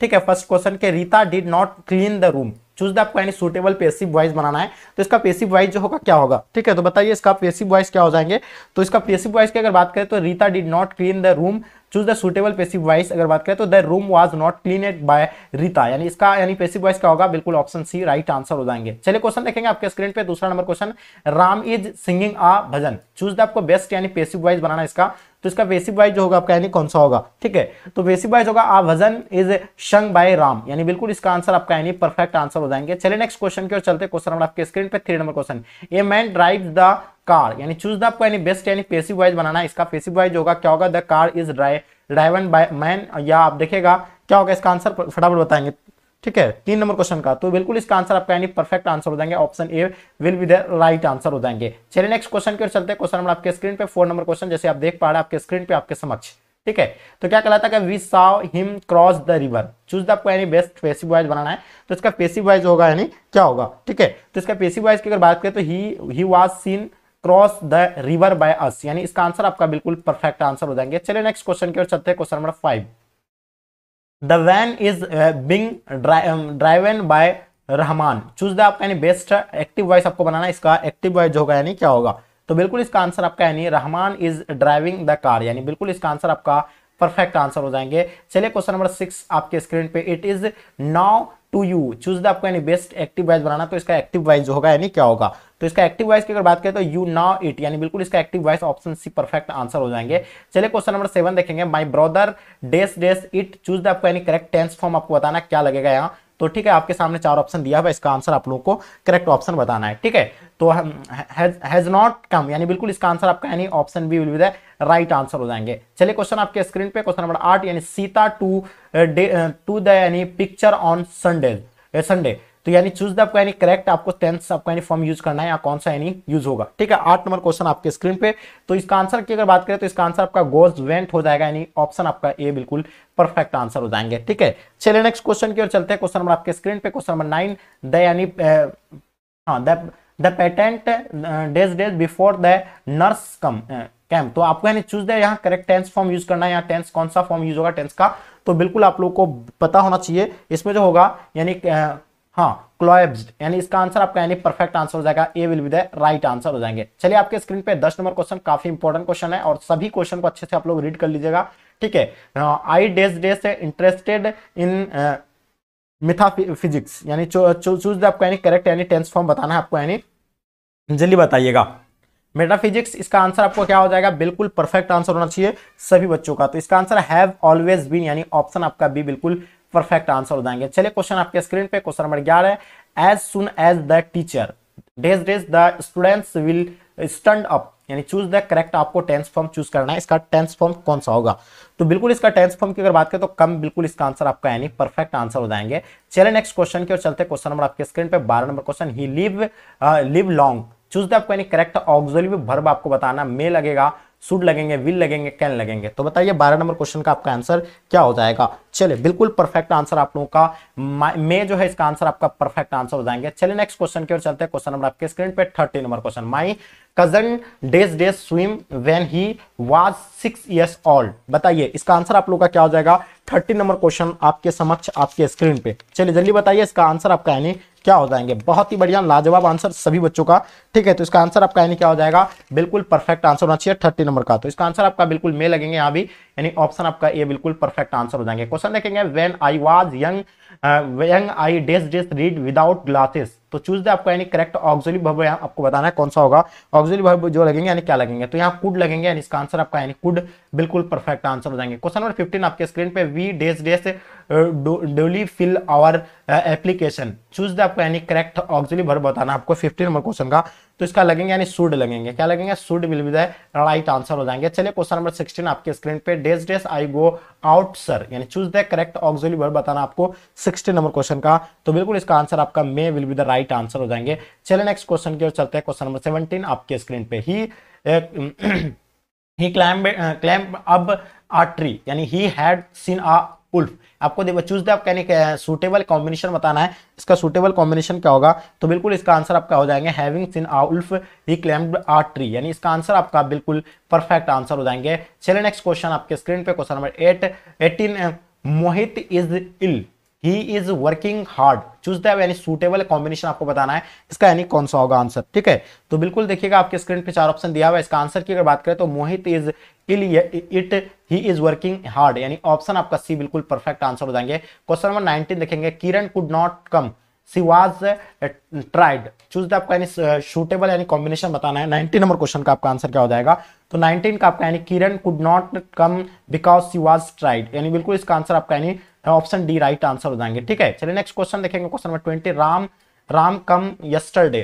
ठीक है first question के Rita did not clean the room choose the आपको सुटेबल पेसिव वॉइस बनाना है तो इसका पेसिव वॉइस जो होगा क्या होगा ठीक है तो बताइए इसका पेसिव वॉइस क्या हो जाएंगे तो इसका पेसिव वॉइस की अगर बात करें तो Rita did not clean the room choose the suitable passive voice अगर बात करें तो the room was not cleaned by Rita यानी इसका यानी पेसिव वाइस क्या होगा बिल्कुल ऑप्शन सी राइट आंसर हो जाएंगे चलिए क्वेश्चन देखेंगे आपके स्क्रीन पे दूसरा number question Ram is singing a bhajan choose the आपको बेस्ट यानी पेसिव वाइस बनाना इसका तो इसका वेसिव वाइज जो होगा आपका यानी कौन सा होगा ठीक है तो वेसिव वाइज होगा a bhajan is sung by Ram यानी बिल्कुल इसका आंसर आपका यानी परफेक्ट आंसर हो जाएंगे चलिए नेक्स्ट क्वेश्चन की ओर चलते क्वेश्चन नंबर आपके स्क्रीन पे three number question a man drive the car यानी चूज द आपको यानी बेस्ट यानी पेसिव वाइज बनाना है इसका पेसिव वाइज होगा क्या होगा the car is driven by man या आप देखेगा क्या होगा इसका आंसर फटाफट बताएंगे ठीक है तीन नंबर क्वेश्चन का तो बिल्कुल इसका आंसर आपका यानी परफेक्ट आंसर हो जाएंगे option A will be the right answer हो जाएंगे चलिए नेक्स्ट क्वेश्चन की ओर चलते हैं क्वेश्चन नंबर आपके स्क्रीन पे फोर नंबर क्वेश्चन जैसे आप देख पा रहे हैं आपके स्क्रीन पे आपके समक्ष ठीक है तो क्या कहलाता है we saw him cross the river choose the आपको यानी बेस्ट पेसिव वाइज बनाना है तो इसका पेसिव वाइज होगा यानी क्या होगा ठीक है तो इसका पेसिव वाइज की अगर बात करें तो he was seen cross the river by us यानी इसका आंसर आपका बिल्कुल परफेक्ट आंसर हो जाएंगे चलिए नेक्स्ट क्वेश्चन की ओर चलते हैं question number five the van is being driven by Rahman choose the आपका यानी बेस्ट एक्टिव वॉइस आपको बनाना इसका एक्टिव वॉइस होगा यानी क्या होगा तो बिल्कुल इसका आंसर आपका यानी Rahman is driving the car यानी बिल्कुल इसका आंसर आपका परफेक्ट आंसर हो जाएंगे चलिए क्वेश्चन नंबर सिक्स आपके स्क्रीन पे it is now to you choose the आपको यानी बेस्ट एक्टिव वाइज बनाना तो इसका एक्टिव वाइज जो होगा यानी क्या होगा तो इसका एक्टिव वाइज की अगर बात करें तो यू नाउ इट यानी बिल्कुल इसका active voice option C perfect answer हो जाएंगे चलिए क्वेश्चन नंबर सेवन देखेंगे my brother dash dash it choose the आपको यानी करेक्ट टेंस फॉर्म आपको बताना क्या लगेगा यहाँ तो ठीक है आपके सामने चार ऑप्शन दिया हुआ इसका आंसर आप लोगों को करेक्ट ऑप्शन बताना है ठीक है तो हैज नॉट कम यानी बिल्कुल इसका आंसर आपका यानी option B will be the right answer हो जाएंगे चलिए क्वेश्चन आपके स्क्रीन पे क्वेश्चन नंबर आठ यानी Sita to to the picture on Sunday Sunday तो यानी चूज द आपका यानी करेक्ट आपको टेंस आपका यानी फॉर्म यूज करना है या कौन सा यानी यूज होगा ठीक है आठ नंबर क्वेश्चन आपके स्क्रीन पे तो इसका आंसर की अगर बात करें तो इसका आंसर आपका गोज वेंट हो जाएगा यानी ऑप्शन आपका ए बिल्कुल परफेक्ट आंसर हो जाएंगे ठीक है चलिए नेक्स्ट क्वेश्चन की ओर चलते हैं क्वेश्चन नंबर आपके स्क्रीन पे क्वेश्चन नंबर नाइन द यानी हाँ the patient dash dash before the nurse come came तो आपको यानी चूज द यहाँ करेक्ट टेंस फॉर्म यूज करना है यहाँ टेंस कौन सा फॉर्म यूज होगा टेंस का तो बिल्कुल आप लोग को पता होना चाहिए इसमें जो होगा यानी हाँ क्लोएब्ड यानी इसका आंसर आपका यानी परफेक्ट आंसर हो जाएगा A will be the right answer हो जाएंगे चलिए आपके स्क्रीन पे दस नंबर क्वेश्चन काफी इंपॉर्टेंट क्वेश्चन है और सभी क्वेश्चन को अच्छे से आप लोग रीड कर लीजिएगा ठीक है I dash dash interested in math physics यानी चूज आपको यानी करेक्ट यानी टेंस फॉर्म बताना है आपको यानी जल्दी बताइएगा मेटाफिजिक्स इसका आंसर आपको क्या हो जाएगा बिल्कुल परफेक्ट आंसर होना चाहिए सभी बच्चों का तो इसका आंसर हैव ऑलवेज बीन यानी ऑप्शन आपका बी बिल्कुल परफेक्ट आंसर हो जाएंगे चलिए क्वेश्चन आपके स्क्रीन पे क्वेश्चन नंबर ग्यारह as soon as the teacher dash dash the students will stand up यानी चूज द करेक्ट आपको टेंस फॉर्म चूज करना है इसका टेंस फॉर्म कौन सा होगा तो बिल्कुल इसका टेंस फॉर्म की अगर बात करें तो कम बिल्कुल इसका आंसर आपका यानी परफेक्ट आंसर हो जाएंगे चले नेक्स्ट क्वेश्चन की ओर चलते क्वेश्चन नंबर आपके स्क्रीन पे बारह number question he live live long choose the आपको यानी करेक्ट ऑक्सिलरी भर्ब आपको बताना मे लगेगा सुड लगेंगे विल लगेंगे कैन लगेंगे तो बताइए बारह नंबर क्वेश्चन का आपका आंसर क्या हो जाएगा चलिए बिल्कुल परफेक्ट आंसर आप लोगों का मे जो है इसका आंसर आपका परफेक्ट आंसर हो जाएंगे चलिए नेक्स्ट क्वेश्चन की ओर चलते हैं क्वेश्चन नंबर आपके स्क्रीन पे thirty number question my cousin dash dash swim when he was six years old बताइए इसका आंसर आप लोगों का क्या हो जाएगा थर्टी नंबर क्वेश्चन आपके समक्ष आपके स्क्रीन पे चलिए जल्दी बताइए इसका आंसर आपका यानी क्या हो जाएंगे बहुत ही बढ़िया लाजवाब आंसर सभी बच्चों का ठीक है तो इसका आंसर आपका यानी क्या हो जाएगा बिल्कुल परफेक्ट आंसर होना चाहिए थर्टी नंबर का तो इसका आंसर आपका बिल्कुल मे लगेंगे यहाँ भी यानी ऑप्शन आपका ये बिल्कुल परफेक्ट आंसर हो जाएंगे क्वेश्चन देखेंगे when I was young young I dash dash read without glasses तो चूज दे आपको यानी करेक्ट ऑक्सिली भव यहाँ आपको बताना है कौन सा होगा ऑक्सिली भव जो लगेंगे यानी क्या लगेंगे तो यहाँ कुड लगेंगे यानी इसका आंसर आपका यानी कुड बिल्कुल परफेक्ट आंसर हो जाएंगे क्वेश्चन नंबर फिफ्टीन आपके स्क्रीन पे we dash dash duly fill our application choose the आपको यानी करेक्ट ऑक्सिली भर बताना आपको फिफ्टी नंबर क्वेश्चन का तो इसका लगेंगे यानी सुड लगेंगे क्या लगेंगे should will be the right answer हो जाएंगे चलिए क्वेश्चन नंबर सिक्सटीन आपके स्क्रीन पे dash dash I go out sir यानी choose the correct auxiliary verb बताना आपको सिक्सटी नंबर क्वेश्चन का तो बिल्कुल इसका आंसर आपका may will be the right answer हो जाएंगे चलिए नेक्स्ट क्वेश्चन की ओर चलते हैं क्वेश्चन नंबर सेवनटीन आपके स्क्रीन पे ही क्लाइम क्लाइम अब आ ट्री यानी ही हैड सीन आ पुल्फ आपको देखो चूज आप कहने यानी सूटेबल कॉम्बिनेशन बताना है इसका सूटेबल कॉम्बिनेशन क्या होगा तो बिल्कुल इसका आंसर आपका हो जाएंगे having seen wolf climbed are tree यानी इसका आंसर आपका बिल्कुल परफेक्ट आंसर हो जाएंगे चलिए नेक्स्ट क्वेश्चन आपके स्क्रीन पे question number eight eighteen Mohit is ill he is working hard choose the यानी सूटेबल कॉम्बिनेशन आपको बताना है इसका यानी कौन सा होगा आंसर ठीक है तो बिल्कुल देखिएगा आपके स्क्रीन पे चार ऑप्शन दिया हुआ है इसका आंसर की अगर बात करें तो Mohit is it he is working hard यानी ऑप्शन आपका सी बिल्कुल परफेक्ट आंसर हो जाएंगे क्वेश्चन नंबर नाइनटीन देखेंगे Kiran could not come she was tried choose the आपका यानी शूटेबल uh, यानी कॉम्बिनेशन बताना है नाइनटीन नंबर क्वेश्चन का आपका आंसर क्या हो जाएगा तो नाइनटीन का आपका यानी Kiran could not come because she was tried यानी बिल्कुल इसका आंसर आपका यानी ऑप्शन डी राइट आंसर हो जाएंगे ठीक है चलिए नेक्स्ट क्वेश्चन देखेंगे question number twenty Ram Ram come yesterday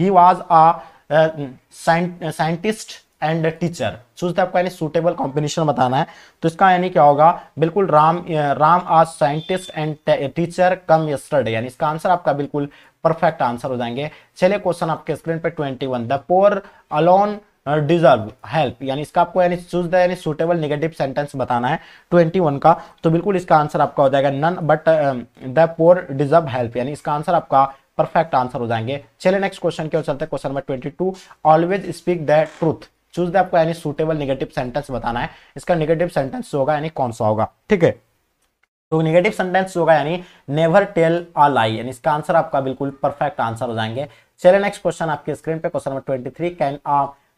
he was a scientist and teacher choose the आपका यानी सूटेबल कॉम्बिनेशन बताना है तो इसका यानी क्या होगा बिल्कुल Ram uh, Ram as scientist and teacher come yesterday यानी इसका आंसर आपका बिल्कुल परफेक्ट आंसर हो जाएंगे चलिए क्वेश्चन आपके स्क्रीन पे one the poor alone deserve help यानी इसका आपको यानी चूज द यानी सुटेबल निगेटिव सेंटेंस बताना है ट्वेंटी वन का तो बिल्कुल इसका आंसर आपका हो जाएगा none but the poor deserve help यानी इसका आंसर आपका परफेक्ट आंसर हो जाएंगे चलिए नेक्स्ट क्वेश्चन की ओर चलते हैं question number twenty two always speak the truth choose the आपको यानी सुटेबल निगेटिव सेंटेंस बताना है इसका निगेटिव सेंटेंस होगा यानी कौन सा होगा ठीक है तो निगेटिव सेंटेंस होगा यानी नेवर टेल अ लाई यानी इसका आंसर आपका बिल्कुल परफेक्ट आंसर हो जाएंगे चलिए नेक्स्ट क्वेश्चन आपके स्क्रीन पे question number twenty three can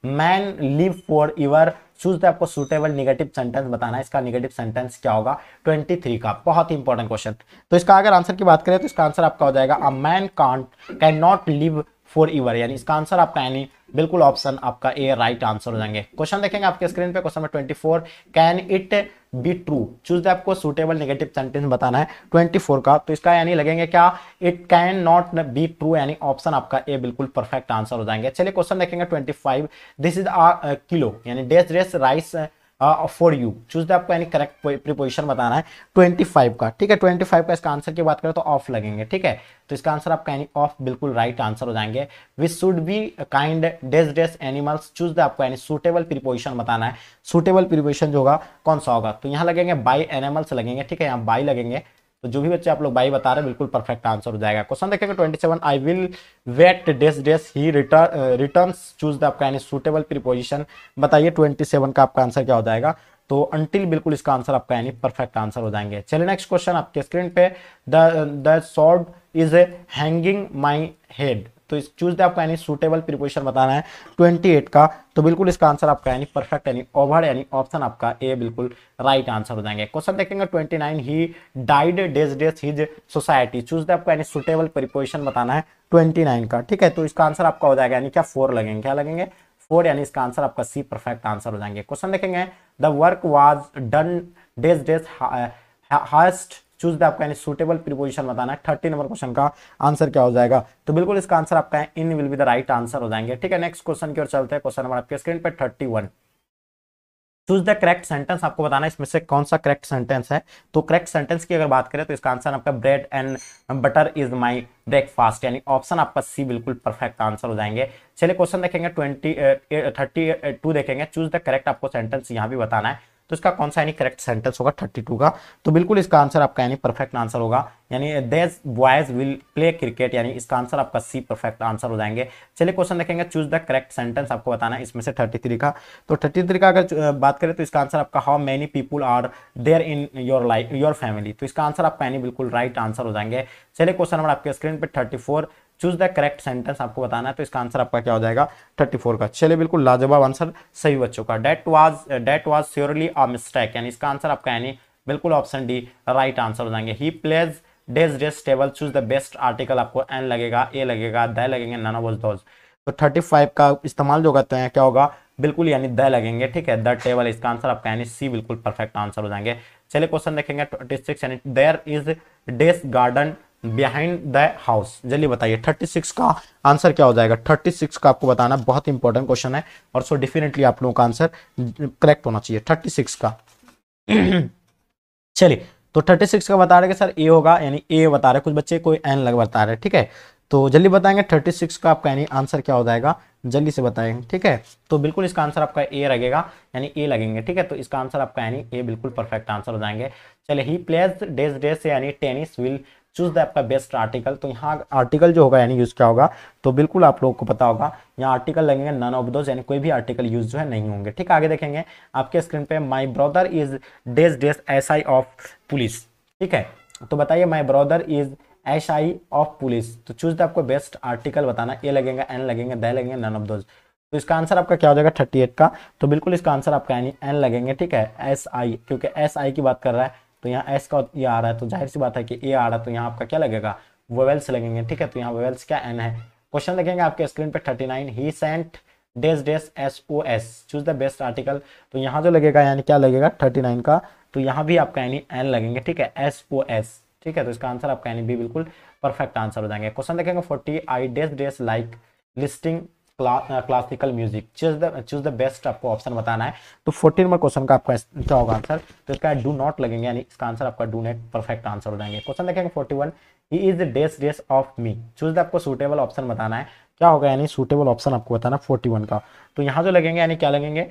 man live forever choose the आपको सुटेबल निगेटिव सेंटेंस बताना है इसका निगेटिव सेंटेंस क्या होगा 23 का बहुत ही इंपॉर्टेंट क्वेश्चन तो इसका अगर आंसर की बात करें तो इसका आंसर आपका हो जाएगा a man can't can not live forever यानी इसका आंसर आपका यानी बिल्कुल ऑप्शन आपका ए राइट आंसर हो जाएंगे क्वेश्चन देखेंगे आपके स्क्रीन पे question number 24 can it be true choose आपको सुटेबल नेगेटिव सेंटेंस बताना है 24 का तो इसका यानी लगेंगे क्या it can not be true यानी ऑप्शन आपका ए बिल्कुल परफेक्ट आंसर हो जाएंगे चलिए क्वेश्चन देखेंगे 25 दिस इज अ किलो यानी dash dash rice for you choose the आपको यानी करेक्ट प्रिपोजिशन बताना है ट्वेंटी फाइव का ठीक है ट्वेंटी फाइव का इसका आंसर की बात करें तो ऑफ लगेंगे ठीक है तो इसका आंसर आपका यानी ऑफ बिल्कुल राइट right आंसर हो जाएंगे which should be kind dash dash animals choose the आपको यानी सुटेबल प्रिपोजिशन बताना है सुटेबल प्रिपोजिशन जो होगा कौन सा होगा तो यहाँ लगेंगे बाई एनिमल्स लगेंगे ठीक है यहाँ बाई लगेंगे तो जो भी बच्चे आप लोग बाई बता रहे बिल्कुल परफेक्ट आंसर हो जाएगा क्वेश्चन देखेगा twenty seven I will wait dash dash he return choose the आपका यानी सुटेबल प्रिपोजिशन बताइए ट्वेंटी सेवन का आपका आंसर क्या हो जाएगा तो अंटिल बिल्कुल इसका आंसर आपका यानी परफेक्ट आंसर हो जाएंगे चलिए नेक्स्ट क्वेश्चन आपके स्क्रीन पे the the is hanging my head तो इस चूज द आपका यानी सुटेबल प्रिपोजिशन बताना है 28 का तो बिल्कुल इसका आंसर आपका यानी परफेक्ट यानी ओवर यानी ऑप्शन आपका ए बिल्कुल राइट आंसर हो जाएंगे क्वेश्चन देखेंगे 29 he died dash dash his society choose the आपका यानी सुटेबल प्रिपोजिशन बताना है 29 का ठीक है तो इसका आंसर आपका हो जाएगा यानी क्या फोर लगेंगे क्या लगेंगे फोर यानी इसका आंसर आपका सी परफेक्ट आंसर हो जाएंगे क्वेश्चन देखेंगे the work was done dash dash haste choose the आपका सुटेबल प्रीपोजिशन बताना है थर्टी नंबर क्वेश्चन का आंसर क्या हो जाएगा तो बिल्कुल इसका आंसर आपका in will be the right answer हो जाएंगे ठीक है नेक्स्ट क्वेश्चन की ओर चलते हैं क्वेश्चन नंबर आपके स्क्रीन पर thirty choose the correct sentence आपको बताना है इसमें से कौन सा करेक्ट सेंटेंस है तो करेक्ट सेंटेंस की अगर बात करें तो इसका आंसर आपका bread and butter is my breakfast यानी ऑप्शन आपका सी बिल्कुल परफेक्ट आंसर हो जाएंगे चलिए क्वेश्चन देखेंगे ट्वेंटी थर्टी टू देखेंगे चूज द करेक्ट आपको सेंटेंस यहाँ भी बताना है तो इसका कौन सा यानी करेक्ट सेंटेंस होगा थर्टी टू का तो बिल्कुल इसका आंसर आपका यानी परफेक्ट आंसर होगा यानी देज बॉयज विल प्ले क्रिकेट यानी इसका आंसर आपका सी परफेक्ट आंसर हो जाएंगे चलिए क्वेश्चन देखेंगे चूज द करेक्ट सेंटेंस आपको बताना है इसमें से थर्टी थ्री का तो थर्टी थ्री का अगर बात करें तो इसका आंसर आपका how many people are there in your life your family तो इसका आंसर आपका यानी बिल्कुल राइट आंसर हो जाएंगे चलिए क्वेश्चन नंबर आपके स्क्रीन पर thirty choose the correct sentence आपको बताना है तो इसका आंसर आपका क्या हो जाएगा थर्टी फोर का चलिए बिल्कुल लाजवाब आंसर सही बच्चों का that was that was surely a mistake यानी इसका आंसर आपका यानी बिल्कुल ऑप्शन डी राइट आंसर हो जाएंगे he plays dash dash table choose the best article आपको एन लगेगा ए लगेगा द लगेंगे नन ऑफ दोज तो थर्टी फाइव का इस्तेमाल जो करते हैं क्या होगा बिल्कुल यानी द लगेंगे ठीक है द टेबल इसका आंसर आपका यानी सी बिल्कुल परफेक्ट आंसर हो जाएंगे चलिए क्वेश्चन देखेंगे ट्वेंटी सिक्स यानी there is dash garden behind the house जल्दी बताइए 36 का आंसर क्या हो जाएगा 36 का आपको बताना बहुत इंपॉर्टेंट क्वेश्चन है और सो डेफिनेटली आप लोगों का आंसर करेक्ट होना चाहिए 36 का चलिए तो 36 का बता रहे सर ए होगा यानी ए बता रहे कुछ बच्चे कोई एन लग बता रहे ठीक है तो जल्दी बताएंगे 36 का आपका यानी आंसर क्या हो जाएगा जल्दी से बताएंगे ठीक है तो बिल्कुल इसका आंसर आपका ए लगेगा यानी ए लगेंगे ठीक है तो इसका आंसर आपका यानी ए बिल्कुल परफेक्ट आंसर हो जाएंगे चलिए ही प्लेज डेज डेज यानी टेनिस विल चूज द आपका बेस्ट आर्टिकल तो यहाँ आर्टिकल जो होगा यानी यूज़ क्या होगा तो बिल्कुल आप लोगों को पता होगा यहाँ आर्टिकल लगेंगे नन ऑफ दोज यानी कोई भी आर्टिकल यूज जो है नहीं होंगे ठीक आगे देखेंगे आपके स्क्रीन पे my brother is dash dash S I of police ठीक है तो बताइए my brother is S I of police तो चूज द आपको बेस्ट आर्टिकल बताना ए लगेगा एन लगेंगे द लगेंगे नन ऑफ दोज तो इसका आंसर आपका क्या हो जाएगा थर्टी एट का तो बिल्कुल इसका आंसर आपका एन लगेंगे ठीक है एस आई क्योंकि एस आई की बात कर रहा है तो यहाँ एस का ये आ रहा है तो जाहिर सी बात है कि ए आ रहा है तो यहाँ आपका क्या लगेगा वोवेल्स लगेंगे ठीक है तो यहाँ वोवेल्स क्या एन है क्वेश्चन लगेंगे आपके स्क्रीन पे thirty nine he sent dash dash S O S choose the best article तो यहाँ जो लगेगा यानी क्या लगेगा थर्टी नाइन का तो यहाँ भी आपका यानी एन लगेंगे ठीक है एस ओ एस ठीक है तो इसका आंसर आपका यानी भी बिल्कुल परफेक्ट आंसर हो जाएंगे क्वेश्चन देखेंगे forty I dash dash like listing classical music choose the choose the best आपको ऑप्शन बताना है तो फोर्टीन नंबर क्वेश्चन का आपका क्या होगा आंसर तो इसका डू नॉट लगेंगे यानी इसका आंसर आपका डू नॉट परफेक्ट आंसर हो जाएंगे क्वेश्चन देखेंगे forty one he is the dash dash of me choose the आपको सुटेबल ऑप्शन बताना है क्या होगा यानी सुटेबल ऑप्शन आपको बताना फोर्टी वन का तो यहाँ जो लगेंगे यानी क्या लगेंगे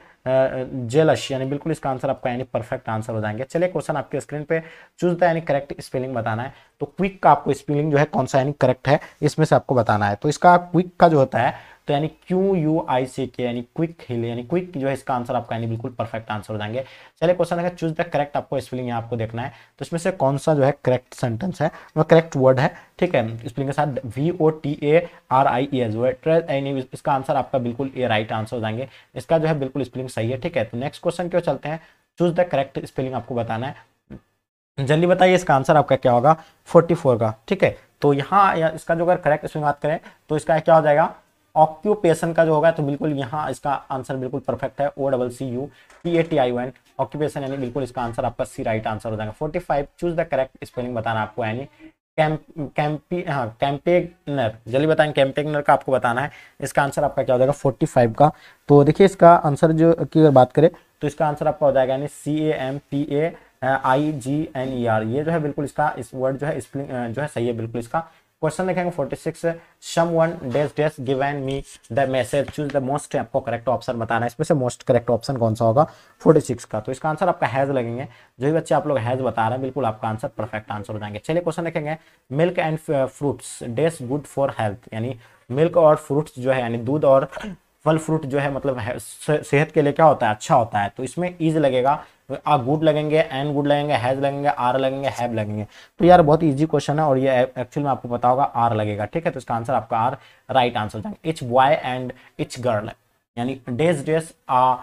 जेलश uh, uh, यानी बिल्कुल इसका आंसर आपका यानी परफेक्ट आंसर हो जाएंगे चलिए क्वेश्चन आपके स्क्रीन पे चूज द यानी करेक्ट स्पेलिंग बताना है तो क्विक का आपको स्पेलिंग जो है कौन सा यानी करेक्ट है इसमें से आपको बताना है तो इसका क्विक का जो होता है तो यानी क्यू यू आई सी के यानी क्विक हिल यानी क्विक जो है इसका आंसर आपका यानी बिल्कुल परफेक्ट आंसर हो जाएंगे चलिए क्वेश्चन देखा चूज द करेक्ट आपको स्पेलिंग यहाँ आपको देखना है तो इसमें से कौन सा जो है करेक्ट सेंटेंस है वह करेक्ट वर्ड है ठीक है स्पेलिंग के साथ V O T A R I E S word यानी इसका आंसर आपका बिल्कुल ए राइट आंसर हो जाएंगे इसका जो है बिल्कुल स्पेलिंग सही है ठीक है तो नेक्स्ट क्वेश्चन क्यों चलते हैं चूज द करेक्ट स्पेलिंग आपको बताना है जल्दी बताइए इसका आंसर आपका क्या होगा 44 का ठीक है तो यहाँ इसका जो अगर करेक्ट स्पेलिंग बात करें तो इसका क्या हो जाएगा ऑक्यूपेशन का जो होगा तो बिल्कुल यहाँ इसका आंसर बिल्कुल परफेक्ट है O double C U T A T I N occupation यानी बिल्कुल इसका आंसर आपका सी राइट आंसर हो जाएगा forty five choose the correct spelling बताना आपको यानी कैंप हाँ, कैंपेनर जल्दी बताएं कैंपेनर का आपको बताना है इसका आंसर आपका क्या हो जाएगा फोर्टी फाइव का तो देखिए इसका आंसर जो की अगर बात करें तो इसका आंसर आपका हो जाएगा यानी C A M P A I G N E R ये जो है बिल्कुल इसका इस वर्ड जो है स्पेलिंग जो है सही है बिल्कुल इसका क्वेश्चन देखेंगे 46 someone dash dash given me the message choose the most आपको करेक्ट ऑप्शन बताना है इसमें से मोस्ट करेक्ट ऑप्शन कौन सा होगा 46 का तो इसका आंसर आपका हैज लगेंगे जो भी बच्चे आप लोग हैज बता रहे हैं बिल्कुल आपका आंसर परफेक्ट आंसर हो जाएंगे चलिए क्वेश्चन देखेंगे milk and fruits dash good for health यानी मिल्क और फ्रूट्स जो है यानी दूध और फल फ्रूट जो है मतलब सेहत के लिए क्या होता है अच्छा होता है तो इसमें ईज लगेगा आ गुड लगेंगे एन गुड लगेंगे हैज लगेंगे आर लगेंगे हैव लगेंगे तो यार बहुत इजी क्वेश्चन है और ये एक्चुअल में आपको पता होगा आर लगेगा ठीक है तो इसका आंसर आपका आर राइट आंसर हो जाएगा each boy and each girl यानी dash dash a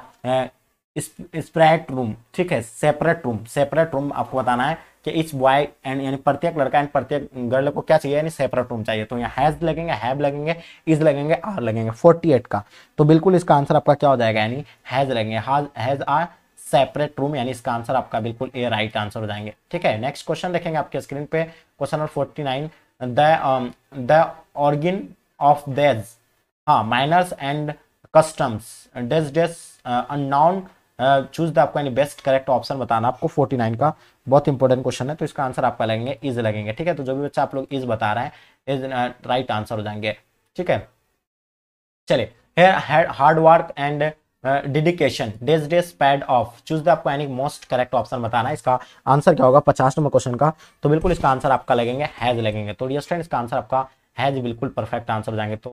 separate room ठीक है सेपरेट रूम सेपरेट रूम आपको बताना है कि इस बॉय एंड यानी प्रत्येक लड़का एंड प्रत्येक गर्ल को क्या चाहिए यानी सेपरेट रूम चाहिए तो यहाँ हैज लगेंगे हैव लगेंगे इज लगेंगे आर लगेंगे फोर्टी एट का तो बिल्कुल इसका आंसर आपका क्या हो जाएगा यानी हैज लगेंगे हैज आर सेपरेट रूम यानी इसका आंसर आपका बिल्कुल ए राइट आंसर हो जाएंगे ठीक है नेक्स्ट क्वेश्चन देखेंगे आपके स्क्रीन पे question number forty nine the origin of these हाँ manners and customs dash dash unknown choose the आपको यानी बेस्ट करेक्ट ऑप्शन बताना आपको 49 का बहुत इंपॉर्टेंट क्वेश्चन है तो इसका आंसर आपका लगेंगे इज लगेंगे ठीक है तो जो भी बच्चा आप लोग इज बता रहे हैं इज राइट आंसर हो जाएंगे ठीक है चलिए hard work and dedication dash dash paid off choose the आपको यानी मोस्ट करेक्ट ऑप्शन बताना है इसका आंसर क्या होगा पचास नंबर क्वेश्चन का तो बिल्कुल इसका आंसर आपका लगेंगे हैज लगेंगे तो डियर स्टैंड इसका आंसर आपका हैज बिल्कुल परफेक्ट आंसर हो जाएंगे तो